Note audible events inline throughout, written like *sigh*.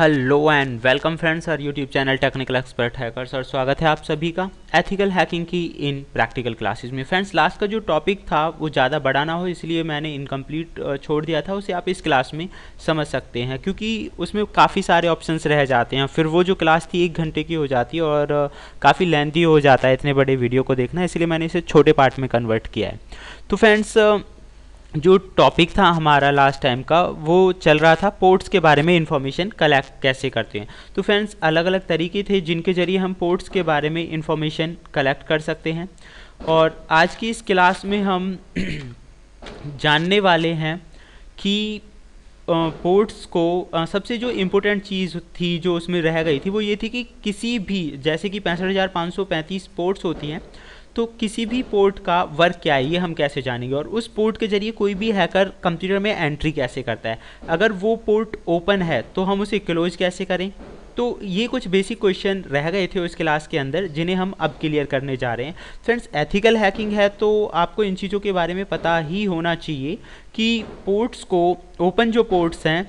hello and welcome friends और YouTube channel technical expert hackers और स्वागत है आप सभी का एथिकल हैकिंग की इन प्रैक्टिकल क्लासेस में फ्रेंड्स लास्ट का जो टॉपिक था वो ज़्यादा बड़ा ना हो इसलिए मैंने इनकम्प्लीट छोड़ दिया था उसे आप इस क्लास में समझ सकते हैं क्योंकि उसमें काफ़ी सारे ऑप्शन रह जाते हैं फिर वो जो क्लास थी एक घंटे की हो जाती है और काफ़ी लेंथी हो जाता है इतने बड़े वीडियो को देखना इसलिए मैंने इसे छोटे पार्ट में कन्वर्ट किया है तो फ्रेंड्स जो टॉपिक था हमारा लास्ट टाइम का वो चल रहा था पोर्ट्स के बारे में इन्फॉर्मेशन कलेक्ट कैसे करते हैं तो फ्रेंड्स अलग अलग तरीके थे जिनके ज़रिए हम पोर्ट्स के बारे में इन्फॉर्मेशन कलेक्ट कर सकते हैं और आज की इस क्लास में हम *clears throat* जानने वाले हैं कि पोर्ट्स को सबसे जो इम्पोर्टेंट चीज़ थी जो उसमें रह गई थी वो ये थी कि किसी भी जैसे कि पैंसठ हज़ार पाँच सौ पैंतीस पोर्ट्स होती हैं तो किसी भी पोर्ट का वर्क क्या है ये हम कैसे जानेंगे और उस पोर्ट के जरिए कोई भी हैकर कंप्यूटर में एंट्री कैसे करता है अगर वो पोर्ट ओपन है तो हम उसे क्लोज कैसे करें तो ये कुछ बेसिक क्वेश्चन रह गए थे उस क्लास के अंदर जिन्हें हम अब क्लियर करने जा रहे हैं फ्रेंड्स एथिकल हैकिंग है तो आपको इन चीज़ों के बारे में पता ही होना चाहिए कि पोर्ट्स को ओपन जो पोर्ट्स हैं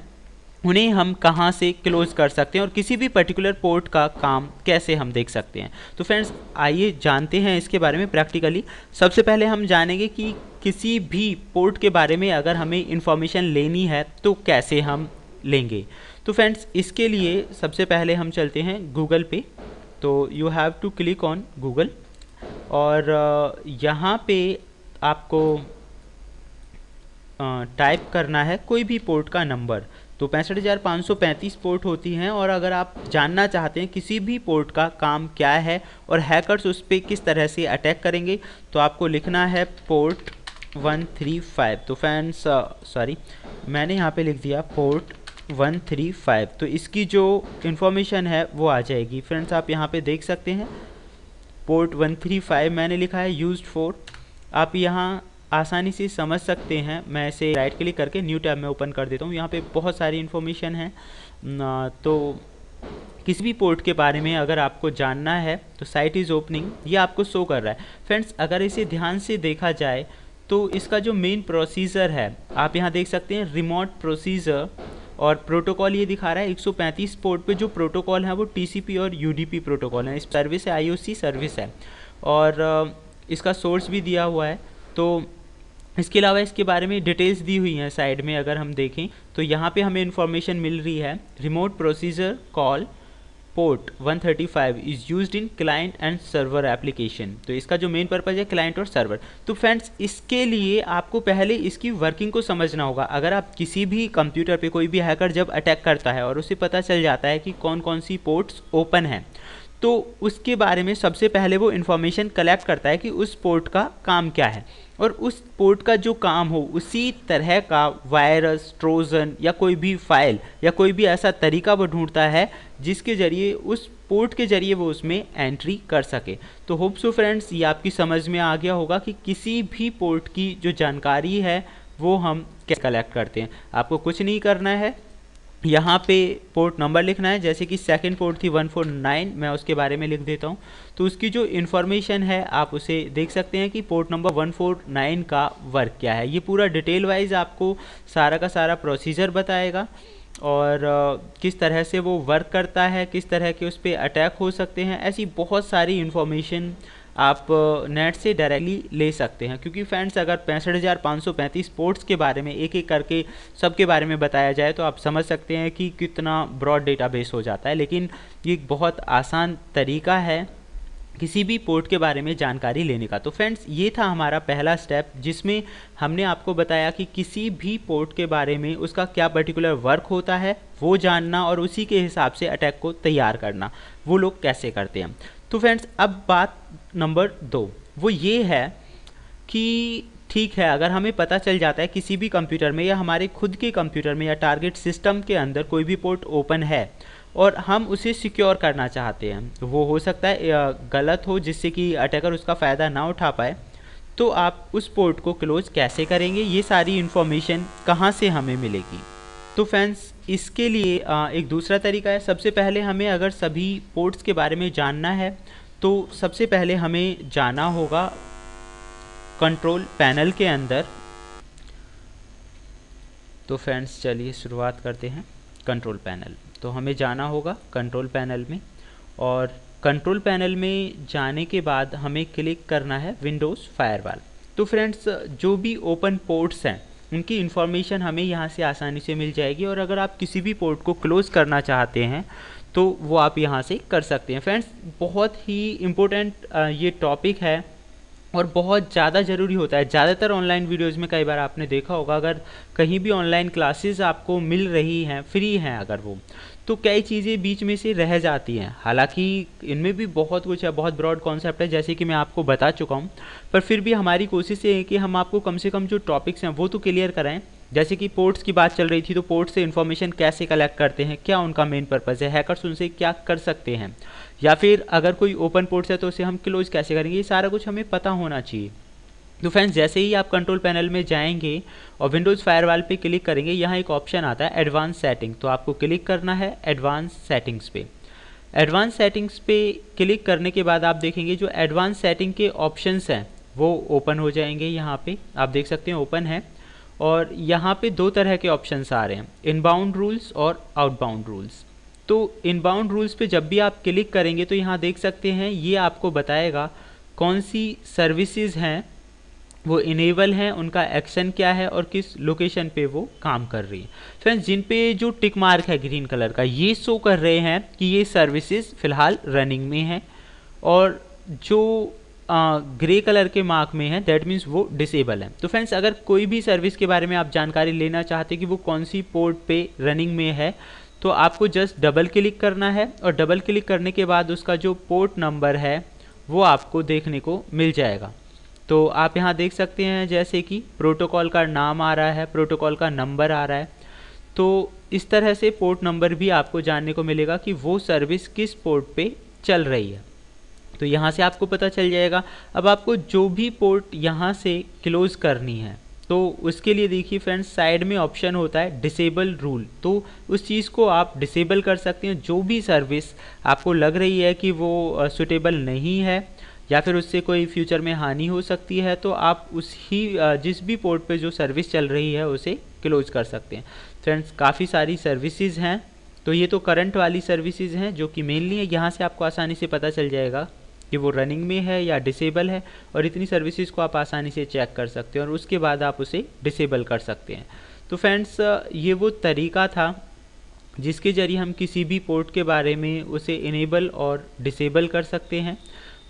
उन्हें हम कहाँ से क्लोज कर सकते हैं और किसी भी पर्टिकुलर पोर्ट का काम कैसे हम देख सकते हैं तो फ्रेंड्स आइए जानते हैं इसके बारे में प्रैक्टिकली सबसे पहले हम जानेंगे कि किसी भी पोर्ट के बारे में अगर हमें इन्फॉर्मेशन लेनी है तो कैसे हम लेंगे तो फ्रेंड्स इसके लिए सबसे पहले हम चलते हैं गूगल पे तो you have to click on Google और यहाँ पे आपको टाइप करना है कोई भी पोर्ट का नंबर तो पैंसठ हज़ार पाँच सौ पैंतीस पोर्ट होती हैं और अगर आप जानना चाहते हैं किसी भी पोर्ट का काम क्या है और हैकर्स उस पर किस तरह से अटैक करेंगे तो आपको लिखना है पोर्ट वन थ्री फाइव तो फैंस सॉरी मैंने यहाँ पे लिख दिया पोर्ट वन थ्री फाइव तो इसकी जो इन्फॉर्मेशन है वो आ जाएगी फ्रेंड्स आप यहाँ पे देख सकते हैं पोर्ट वन थ्री फाइव मैंने लिखा है यूज फॉर आप यहाँ आसानी से समझ सकते हैं मैं इसे राइट क्लिक करके न्यू टैब में ओपन कर देता हूँ यहाँ पे बहुत सारी इन्फॉर्मेशन है तो किसी भी पोर्ट के बारे में अगर आपको जानना है तो साइट इज़ ओपनिंग ये आपको शो कर रहा है फ्रेंड्स अगर इसे ध्यान से देखा जाए तो इसका जो मेन प्रोसीजर है आप यहाँ देख सकते हैं रिमोट प्रोसीजर और प्रोटोकॉल ये दिखा रहा है 135 पोर्ट पे जो प्रोटोकॉल है वो टीसीपी और यूडीपी प्रोटोकॉल है इस सर्विस है आईओसी सर्विस है और इसका सोर्स भी दिया हुआ है तो इसके अलावा इसके बारे में डिटेल्स दी हुई हैं साइड में अगर हम देखें तो यहाँ पे हमें इन्फॉर्मेशन मिल रही है remote procedure call port 135 is used in client and server application तो इसका जो मेन पर्पज़ है क्लाइंट और सर्वर तो फ्रेंड्स इसके लिए आपको पहले इसकी वर्किंग को समझना होगा अगर आप किसी भी कंप्यूटर पे कोई भी हैकर जब अटैक करता है और उसे पता चल जाता है कि कौन कौन सी पोर्ट्स ओपन हैं तो उसके बारे में सबसे पहले वो इन्फॉर्मेशन कलेक्ट करता है कि उस पोर्ट का काम क्या है और उस पोर्ट का जो काम हो उसी तरह का वायरस ट्रोजन या कोई भी फाइल या कोई भी ऐसा तरीका वो ढूंढता है जिसके ज़रिए उस पोर्ट के ज़रिए वो उसमें एंट्री कर सके तो होप सो फ्रेंड्स ये आपकी समझ में आ गया होगा कि किसी भी पोर्ट की जो जानकारी है वो हम कलेक्ट करते हैं आपको कुछ नहीं करना है यहाँ पे पोर्ट नंबर लिखना है जैसे कि सेकंड पोर्ट थी 149 मैं उसके बारे में लिख देता हूँ तो उसकी जो इन्फॉर्मेशन है आप उसे देख सकते हैं कि पोर्ट नंबर 149 का वर्क क्या है ये पूरा डिटेल वाइज आपको सारा का सारा प्रोसीजर बताएगा और किस तरह से वो वर्क करता है किस तरह के उस पर अटैक हो सकते हैं ऐसी बहुत सारी इन्फॉर्मेशन आप नेट से डायरेक्टली ले सकते हैं क्योंकि फ्रेंड्स अगर पैंसठ हज़ार पाँच सौ पैंतीस स्पोर्ट्स के बारे में एक एक करके सब के बारे में बताया जाए तो आप समझ सकते हैं कि कितना ब्रॉड डेटाबेस हो जाता है लेकिन ये बहुत आसान तरीका है किसी भी पोर्ट के बारे में जानकारी लेने का तो फ्रेंड्स ये था हमारा पहला स्टेप जिसमें हमने आपको बताया कि किसी भी पोर्ट के बारे में उसका क्या पर्टिकुलर वर्क होता है वो जानना और उसी के हिसाब से अटैक को तैयार करना वो लोग कैसे करते हैं तो फ्रेंड्स अब बात नंबर दो वो ये है कि ठीक है अगर हमें पता चल जाता है किसी भी कंप्यूटर में या हमारे खुद के कंप्यूटर में या टारगेट सिस्टम के अंदर कोई भी पोर्ट ओपन है और हम उसे सिक्योर करना चाहते हैं वो हो सकता है गलत हो जिससे कि अटैकर उसका फ़ायदा ना उठा पाए तो आप उस पोर्ट को क्लोज कैसे करेंगे ये सारी इन्फॉर्मेशन कहाँ से हमें मिलेगी तो फैंस इसके लिए एक दूसरा तरीका है सबसे पहले हमें अगर सभी पोर्ट्स के बारे में जानना है तो सबसे पहले हमें जाना होगा कंट्रोल पैनल के अंदर तो फ्रेंड्स चलिए शुरुआत करते हैं कंट्रोल पैनल तो हमें जाना होगा कंट्रोल पैनल में और कंट्रोल पैनल में जाने के बाद हमें क्लिक करना है विंडोज़ फायरवॉल तो फ्रेंड्स जो भी ओपन पोर्ट्स हैं उनकी इन्फॉर्मेशन हमें यहाँ से आसानी से मिल जाएगी और अगर आप किसी भी पोर्ट को क्लोज़ करना चाहते हैं तो वो आप यहाँ से कर सकते हैं फ्रेंड्स बहुत ही इम्पोर्टेंट ये टॉपिक है और बहुत ज़्यादा ज़रूरी होता है ज़्यादातर ऑनलाइन वीडियोस में कई बार आपने देखा होगा अगर कहीं भी ऑनलाइन क्लासेस आपको मिल रही हैं फ्री हैं अगर वो तो कई चीज़ें बीच में से रह जाती हैं हालांकि इनमें भी बहुत कुछ है बहुत ब्रॉड कॉन्सेप्ट है जैसे कि मैं आपको बता चुका हूँ पर फिर भी हमारी कोशिश ये है कि हम आपको कम से कम जो टॉपिक्स हैं वो तो क्लियर कराएँ जैसे कि पोर्ट्स की बात चल रही थी तो पोर्ट्स से इन्फॉर्मेशन कैसे कलेक्ट करते हैं क्या उनका मेन पर्पज़ है हैकर्स उनसे क्या कर सकते हैं या फिर अगर कोई ओपन पोर्ट्स है तो उसे हम क्लोज कैसे करेंगे ये सारा कुछ हमें पता होना चाहिए तो फ्रेंड्स जैसे ही आप कंट्रोल पैनल में जाएंगे और विंडोज़ वाल पे क्लिक करेंगे यहाँ एक ऑप्शन आता है एडवांस सेटिंग तो आपको क्लिक करना है एडवांस सेटिंग्स पे एडवांस सेटिंग्स पे क्लिक करने के बाद आप देखेंगे जो एडवांस सेटिंग के ऑप्शंस हैं वो ओपन हो जाएंगे यहाँ पे आप देख सकते हैं ओपन है और यहाँ पे दो तरह के ऑप्शंस आ रहे हैं इनबाउंड रूल्स और आउटबाउंड रूल्स तो इनबाउंड रूल्स पे जब भी आप क्लिक करेंगे तो यहाँ देख सकते हैं ये आपको बताएगा कौन सी सर्विसेज हैं वो इनेबल हैं उनका एक्शन क्या है और किस लोकेशन पे वो काम कर रही है फ्रेंड्स जिन पे जो टिक मार्क है ग्रीन कलर का ये शो कर रहे हैं कि ये सर्विसेज फ़िलहाल रनिंग में हैं और जो ग्रे कलर के मार्क में है दैट मीन्स वो डिसेबल है तो फ्रेंड्स अगर कोई भी सर्विस के बारे में आप जानकारी लेना चाहते कि वो कौन सी पोर्ट पे रनिंग में है तो आपको जस्ट डबल क्लिक करना है और डबल क्लिक करने के बाद उसका जो पोर्ट नंबर है वो आपको देखने को मिल जाएगा तो आप यहाँ देख सकते हैं जैसे कि प्रोटोकॉल का नाम आ रहा है प्रोटोकॉल का नंबर आ रहा है तो इस तरह से पोर्ट नंबर भी आपको जानने को मिलेगा कि वो सर्विस किस पोर्ट पे चल रही है तो यहाँ से आपको पता चल जाएगा अब आपको जो भी पोर्ट यहाँ से क्लोज़ करनी है तो उसके लिए देखिए फ्रेंड्स साइड में ऑप्शन होता है डिसेबल रूल तो उस चीज़ को आप डिसेबल कर सकते हैं जो भी सर्विस आपको लग रही है कि वो सुटेबल नहीं है या फिर उससे कोई फ्यूचर में हानि हो सकती है तो आप उस ही जिस भी पोर्ट पे जो सर्विस चल रही है उसे क्लोज़ कर सकते हैं फ्रेंड्स काफ़ी सारी सर्विसेज हैं तो ये तो करंट वाली सर्विसेज हैं जो कि मेनली है यहाँ से आपको आसानी से पता चल जाएगा कि वो रनिंग में है या डिसेबल है और इतनी सर्विसेज को आप आसानी से चेक कर सकते हैं और उसके बाद आप उसे डिसेबल कर सकते हैं तो फ्रेंड्स ये वो तरीका था जिसके ज़रिए हम किसी भी पोर्ट के बारे में उसे इनेबल और डिसेबल कर सकते हैं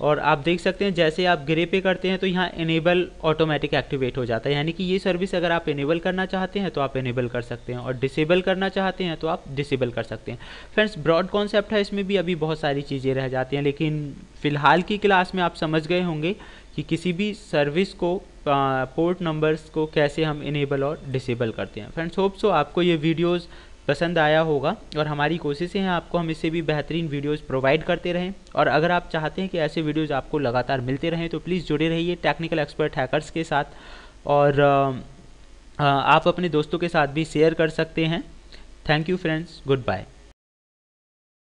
और आप देख सकते हैं जैसे आप ग्रे पे करते हैं तो यहाँ इनेबल ऑटोमेटिक एक्टिवेट हो जाता है यानी कि ये सर्विस अगर आप इनेबल करना चाहते हैं तो आप इनेबल कर सकते हैं और डिसेबल करना चाहते हैं तो आप डिसेबल कर सकते हैं फ्रेंड्स ब्रॉड कॉन्सेप्ट है इसमें भी अभी बहुत सारी चीज़ें रह जाती हैं लेकिन फ़िलहाल की क्लास में आप समझ गए होंगे कि किसी भी सर्विस को पोर्ट नंबर्स को कैसे हम इनेबल और डिसेबल करते हैं फ्रेंड्स होप सो आपको ये वीडियोज़ पसंद आया होगा और हमारी कोशिश है आपको हम इससे भी बेहतरीन वीडियोज़ प्रोवाइड करते रहें और अगर आप चाहते हैं कि ऐसे वीडियोज़ आपको लगातार मिलते रहें तो प्लीज़ जुड़े रहिए टेक्निकल एक्सपर्ट हैकर्स के साथ और आप अपने दोस्तों के साथ भी शेयर कर सकते हैं thank you friends good bye